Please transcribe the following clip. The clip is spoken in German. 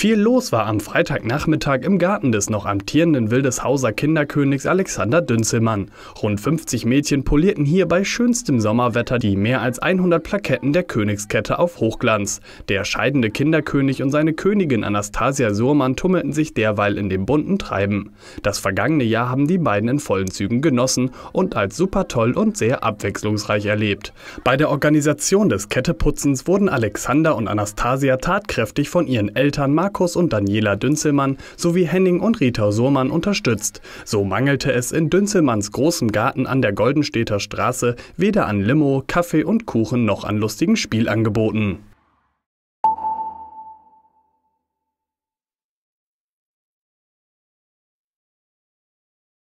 Viel los war am Freitagnachmittag im Garten des noch amtierenden Wildeshauser Kinderkönigs Alexander Dünzelmann. Rund 50 Mädchen polierten hier bei schönstem Sommerwetter die mehr als 100 Plaketten der Königskette auf Hochglanz. Der scheidende Kinderkönig und seine Königin Anastasia Surmann tummelten sich derweil in dem bunten Treiben. Das vergangene Jahr haben die beiden in vollen Zügen genossen und als super toll und sehr abwechslungsreich erlebt. Bei der Organisation des Ketteputzens wurden Alexander und Anastasia tatkräftig von ihren Eltern Mark Markus und Daniela Dünzelmann sowie Henning und Rita Surmann unterstützt. So mangelte es in Dünzelmanns großem Garten an der Goldenstädter Straße weder an Limo, Kaffee und Kuchen noch an lustigen Spielangeboten.